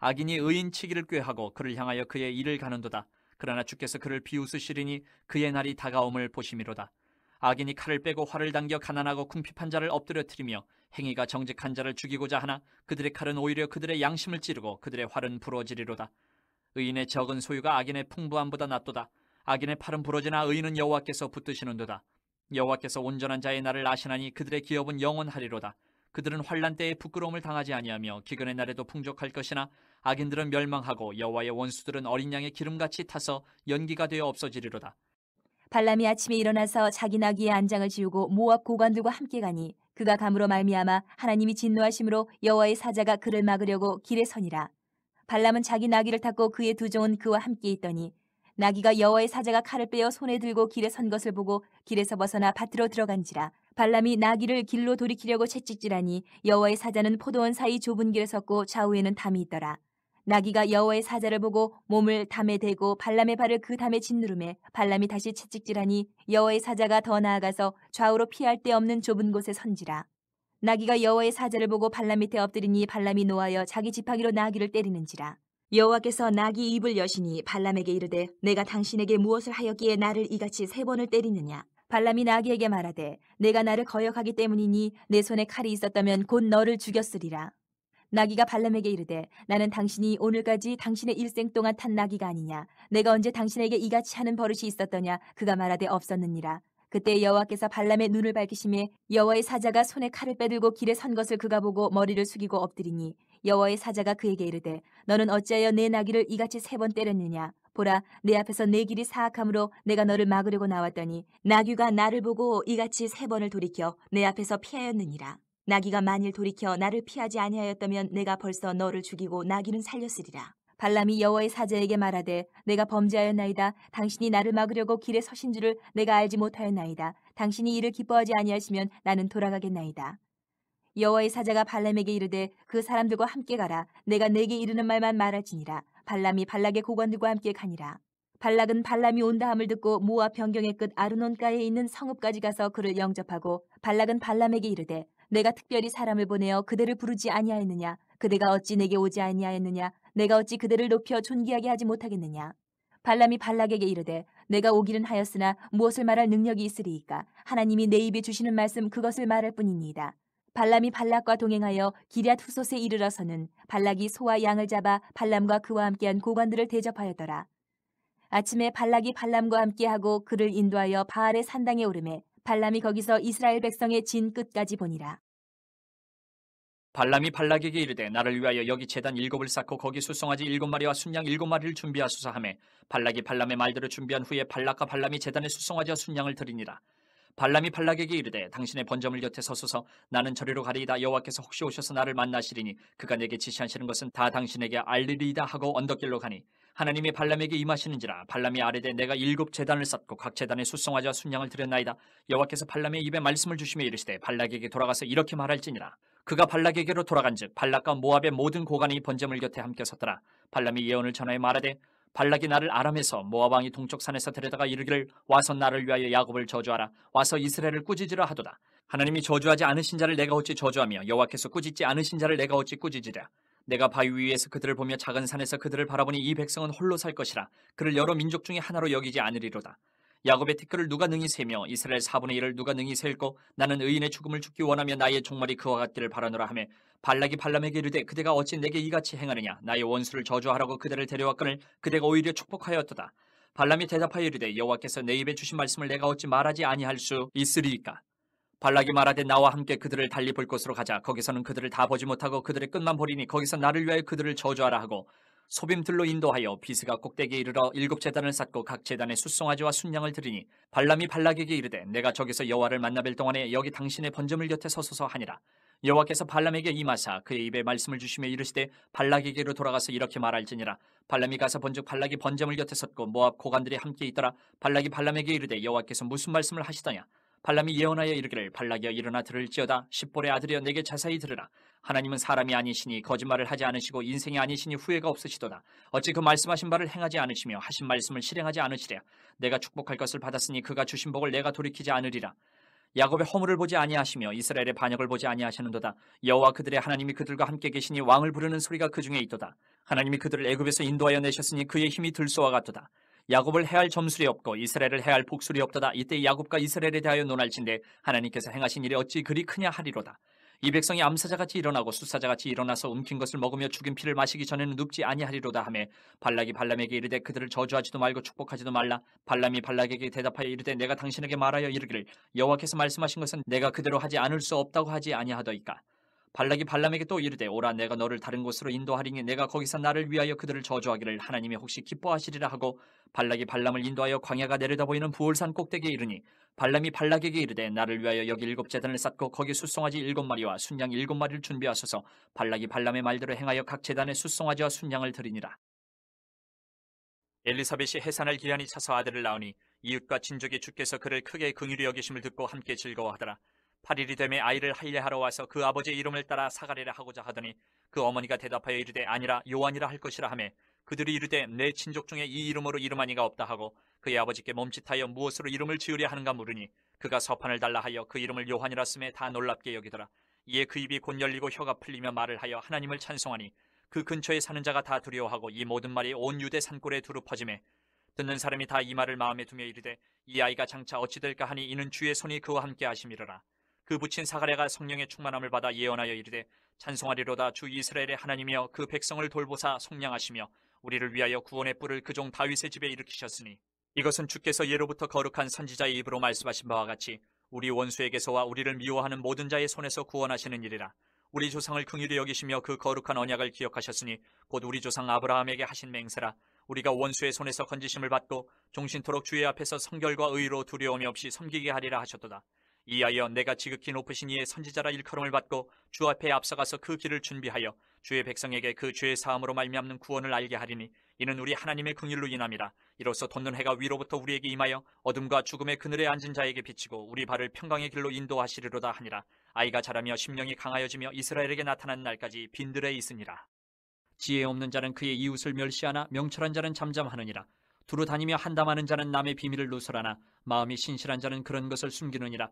악인이 의인 치기를 꾀하고 그를 향하여 그의 일을 가는도다. 그러나 주께서 그를 비웃으시리니 그의 날이 다가옴을 보심이로다. 악인이 칼을 빼고 활을 당겨 가난하고 궁핍한 자를 엎드려뜨리며 행위가 정직한 자를 죽이고자 하나 그들의 칼은 오히려 그들의 양심을 찌르고 그들의 활은 부러지리로다. 의인의 적은 소유가 악인의 풍부함보다 낫도다. 악인의 팔은 부러지나 의인은 여호와께서 붙드시는도다. 여호와께서 온전한 자의 날을 아시나니 그들의 기업은 영원하리로다. 그들은 환란 때에 부끄러움을 당하지 아니하며 기근의 날에도 풍족할 것이나 악인들은 멸망하고 여호와의 원수들은 어린 양의 기름같이 타서 연기가 되어 없어지리로다. 발람이 아침에 일어나서 자기 나귀의 안장을 지우고 모압 고관들과 함께 가니 그가 감으로 말미암아 하나님이 진노하심으로 여호와의 사자가 그를 막으려고 길에 서니라. 발람은 자기 나귀를 탔고 그의 두 종은 그와 함께 있더니 나귀가 여호와의 사자가 칼을 빼어 손에 들고 길에 선 것을 보고 길에서 벗어나 밭으로 들어간지라. 발람이 나귀를 길로 돌이키려고 채찍질하니 여호와의 사자는 포도원 사이 좁은 길에 섰고 좌우에는 담이 있더라. 나귀가 여호와의 사자를 보고 몸을 담에 대고 발람의 발을 그 담에 짓누름에 발람이 다시 채찍질하니 여호와의 사자가 더 나아가서 좌우로 피할 데 없는 좁은 곳에 선지라. 나귀가 여호와의 사자를 보고 발람 밑에 엎드리니 발람이 노하여 자기 지팡이로 나귀를 때리는지라. 여호와께서 나귀 입을 여시니 발람에게 이르되 내가 당신에게 무엇을 하였기에 나를 이같이 세 번을 때리느냐 발람이 나귀에게 말하되 내가 나를 거역하기 때문이니 내 손에 칼이 있었다면 곧 너를 죽였으리라. 나귀가 발람에게 이르되 나는 당신이 오늘까지 당신의 일생 동안 탄 나귀가 아니냐 내가 언제 당신에게 이같이 하는 버릇이 있었더냐 그가 말하되 없었느니라 그때 여호와께서 발람의 눈을 밝히심에 여호와의 사자가 손에 칼을 빼들고 길에 선 것을 그가 보고 머리를 숙이고 엎드리니 여호와의 사자가 그에게 이르되 너는 어찌하여 내 나귀를 이같이 세 번 때렸느냐 보라 내 앞에서 내 길이 사악함으로 내가 너를 막으려고 나왔더니 나귀가 나를 보고 이같이 세 번을 돌이켜 내 앞에서 피하였느니라. 나귀가 만일 돌이켜 나를 피하지 아니하였다면 내가 벌써 너를 죽이고 나귀는 살렸으리라. 발람이 여호와의 사자에게 말하되 내가 범죄하였나이다 당신이 나를 막으려고 길에 서신 줄을 내가 알지 못하였나이다 당신이 이를 기뻐하지 아니하시면 나는 돌아가겠나이다 여호와의 사자가 발람에게 이르되 그 사람들과 함께 가라 내가 내게 이르는 말만 말할지니라 발람이 발락의 고관들과 함께 가니라. 발락은 발람이 온다함을 듣고 모아 변경의 끝 아르논가에 있는 성읍까지 가서 그를 영접하고 발락은 발람에게 이르되 내가 특별히 사람을 보내어 그대를 부르지 아니하였느냐 그대가 어찌 내게 오지 아니하였느냐 내가 어찌 그대를 높여 존귀하게 하지 못하겠느냐 발람이 발락에게 이르되 내가 오기는 하였으나 무엇을 말할 능력이 있으리이까 하나님이 내 입에 주시는 말씀 그것을 말할 뿐이니이다 발람이 발락과 동행하여 기럇 후솥에 이르러서는 발락이 소와 양을 잡아 발람과 그와 함께한 고관들을 대접하였더라. 아침에 발락이 발람과 함께하고 그를 인도하여 바알의 산당에 오르매 발람이 거기서 이스라엘 백성의 진 끝까지 보니라. 발람이 발락에게 이르되 나를 위하여 여기 재단 일곱을 쌓고 거기 수송아지 일곱 마리와 순양 일곱 마리를 준비하소서 하매 발락이 발람의 말들을 준비한 후에 발락과 발람이 재단의 수송아지와 순양을 드리니라. 발람이 발락에게 이르되 당신의 번점을 곁에 서소서 나는 저리로 가리이다 여호와께서 혹시 오셔서 나를 만나시리니 그가 내게 지시하시는 것은 다 당신에게 알리리이다 하고 언덕길로 가니 하나님이 발람에게 임하시는지라 발람이 아래되 내가 일곱 재단을 쌓고 각 재단에 수송하자 순양을 드렸나이다 여호와께서 발람의 입에 말씀을 주시며 이르시되 발락에게 돌아가서 이렇게 말할지니라 그가 발락에게로 돌아간즉 발락과 모압의 모든 고관이 번점을 곁에 함께 섰더라 발람이 예언을 전하여 말하되 발락이 나를 아람에서 모아방이 동쪽 산에서 데려다가 이르기를 와서 나를 위하여 야곱을 저주하라 와서 이스라엘을 꾸짖으라 하도다 하나님이 저주하지 않으신 자를 내가 어찌 저주하며 여호와께서 꾸짖지 않으신 자를 내가 어찌 꾸짖으랴 내가 바위 위에서 그들을 보며 작은 산에서 그들을 바라보니 이 백성은 홀로 살 것이라 그를 여러 민족 중에 하나로 여기지 않으리로다 야곱의 태클을 누가 능히 세며 이스라엘 4분의 1을 누가 능히 세일고 나는 의인의 죽음을 죽기 원하며 나의 종말이 그와 같기를 바라노라 하며 발락이 발람에게 이르되 그대가 어찌 내게 이같이 행하느냐 나의 원수를 저주하라고 그대를 데려왔거늘 그대가 오히려 축복하였도다. 발람이 대답하여 이르되 여호와께서 내 입에 주신 말씀을 내가 어찌 말하지 아니할 수 있으리이까. 발락이 말하되 나와 함께 그들을 달리 볼 곳으로 가자. 거기서는 그들을 다 보지 못하고 그들의 끝만 보리니 거기서 나를 위하여 그들을 저주하라 하고 소빔들로 인도하여 비스가 꼭대기에 이르러 일곱 재단을 쌓고 각재단의 숫송아지와 순양을 드리니 발람이 발락에게 이르되 내가 저기서 여호와를 만나뵐 동안에 여기 당신의 번점을 곁에 서소서 하니라 여호와께서 발람에게 임하사 그의 입에 말씀을 주시며 이르시되 발락에게로 돌아가서 이렇게 말할지니라 발람이 가서 본즉 발락이 번점을 곁에 섰고 모압 고관들이 함께 있더라 발락이 발람에게 이르되 여호와께서 무슨 말씀을 하시더냐 발람이 예언하여 이르기를 발락이여 일어나 들을지어다 십볼의 아들이여 내게 자세히 들으라 하나님은 사람이 아니시니 거짓말을 하지 않으시고 인생이 아니시니 후회가 없으시도다 어찌 그 말씀하신 바를 행하지 않으시며 하신 말씀을 실행하지 않으시랴 내가 축복할 것을 받았으니 그가 주신 복을 내가 돌이키지 않으리라 야곱의 허물을 보지 아니하시며 이스라엘의 반역을 보지 아니하시는도다. 여호와 그들의 하나님이 그들과 함께 계시니 왕을 부르는 소리가 그 중에 있도다. 하나님이 그들을 애굽에서 인도하여 내셨으니 그의 힘이 들소와 같도다. 야곱을 해할 점술이 없고 이스라엘을 해할 복술이 없도다. 이때 야곱과 이스라엘에 대하여 논할진대 하나님께서 행하신 일이 어찌 그리 크냐 하리로다. 이 백성이 암사자같이 일어나고 수사자같이 일어나서 움킨 것을 먹으며 죽인 피를 마시기 전에는 눕지 아니하리로다 하며 발락이 발람에게 이르되 그들을 저주하지도 말고 축복하지도 말라 발람이 발락에게 대답하여 이르되 내가 당신에게 말하여 이르기를 여호와께서 말씀하신 것은 내가 그대로 하지 않을 수 없다고 하지 아니하더이까 발락이 발람에게 또 이르되 오라 내가 너를 다른 곳으로 인도하리니 내가 거기서 나를 위하여 그들을 저주하기를 하나님이 혹시 기뻐하시리라 하고 발락이 발람을 인도하여 광야가 내려다보이는 부올산 꼭대기에 이르니 발람이 발락에게 이르되 나를 위하여 여기 일곱 재단을 쌓고 거기 숫송아지 일곱 마리와 순양 일곱 마리를 준비하소서 발락이 발람의 말대로 행하여 각 재단에 숫송아지와 순양을 드리니라 엘리사벳이 해산할 기한이 차서 아들을 낳으니 이웃과 친족이 주께서 그를 크게 긍휼히 여기심을 듣고 함께 즐거워하더라 8일이 되매 아이를 할례하러 와서 그 아버지의 이름을 따라 사가리라 하고자 하더니 그 어머니가 대답하여 이르되 아니라 요한이라 할 것이라 하매 그들이 이르되 내 친족 중에 이 이름으로 이름한 니가 없다 하고 그의 아버지께 몸짓하여 무엇으로 이름을 지으려 하는가 물으니 그가 서판을 달라 하여 그 이름을 요한이라 쓰매 다 놀랍게 여기더라 이에 그 입이 곧 열리고 혀가 풀리며 말을 하여 하나님을 찬송하니 그 근처에 사는 자가 다 두려워하고 이 모든 말이 온 유대 산골에 두루 퍼짐에 듣는 사람이 다 이 말을 마음에 두며 이르되 이 아이가 장차 어찌 될까 하니 이는 주의 손이 그와 함께 하심이로라 그 부친 사가랴가 성령의 충만함을 받아 예언하여 이르되 찬송하리로다 주 이스라엘의 하나님이여 그 백성을 돌보사 속량하시며 우리를 위하여 구원의 뿔을 그 종 다윗의 집에 일으키셨으니 이것은 주께서 예로부터 거룩한 선지자의 입으로 말씀하신 바와 같이 우리 원수에게서와 우리를 미워하는 모든 자의 손에서 구원하시는 일이라 우리 조상을 긍휼히 여기시며 그 거룩한 언약을 기억하셨으니 곧 우리 조상 아브라함에게 하신 맹세라 우리가 원수의 손에서 건지심을 받고 종신토록 주의 앞에서 성결과 의로 두려움이 없이 섬기게 하리라 하셨도다 이하여 내가 지극히 높으신 이의 선지자라 일컬음을 받고 주 앞에 앞서가서 그 길을 준비하여 주의 백성에게 그 죄의 사함으로 말미암는 구원을 알게 하리니 이는 우리 하나님의 긍휼로 인함이라 이로써 돋는 해가 위로부터 우리에게 임하여 어둠과 죽음의 그늘에 앉은 자에게 비치고 우리 발을 평강의 길로 인도하시리로다 하니라 아이가 자라며 심령이 강하여지며 이스라엘에게 나타난 날까지 빈들에 있으니라 지혜 없는 자는 그의 이웃을 멸시하나 명철한 자는 잠잠하느니라 두루 다니며 한담하는 자는 남의 비밀을 누설하나 마음이 신실한 자는 그런 것을 숨기느니라